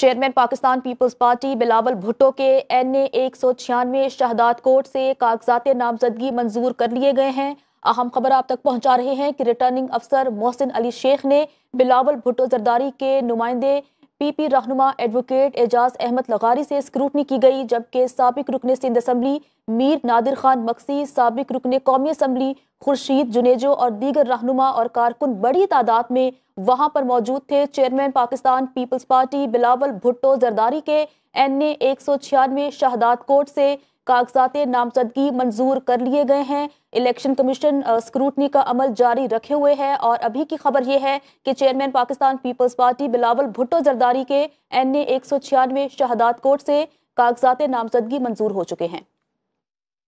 chairman Pakistan Peoples Party Bilawal Bhutto के N ए एक सौ छियानवे शहदाद कोर्ट से कागजात नामजदगी मंजूर कर लिए गए हैं अहम खबर आप तक पहुंचा रहे हैं कि रिटर्निंग अफसर मोहसिन अली शेख ने बिलावल भुट्टो जरदारी के नुमाइंदे पी पी रहनुमा एडवोकेट एजाज अहमद लगारी से स्क्रूटनी की गई जबकि सबक रुकन सिंध असम्बली मीर नादिर खान मकसी सबक रुकन कौमी असम्बली खुर्शीद जुनेजो और दीगर रहनुमा और कारकुन बड़ी तादाद में वहाँ पर मौजूद थे chairman Pakistan Peoples Party Bilawal Bhutto Zardari के एन ए एक सौ छियानवे शहदाद कोट से कागजात नामजदगी मंजूर कर लिए गए हैं इलेक्शन कमीशन स्क्रूटनी का अमल जारी रखे हुए है और अभी की खबर यह है कि chairman Pakistan Peoples Party Bilawal Bhutto Zardari के एन ए एक सौ छियानवे शहदात कोर्ट से कागजात नामजदगी मंजूर हो चुके हैं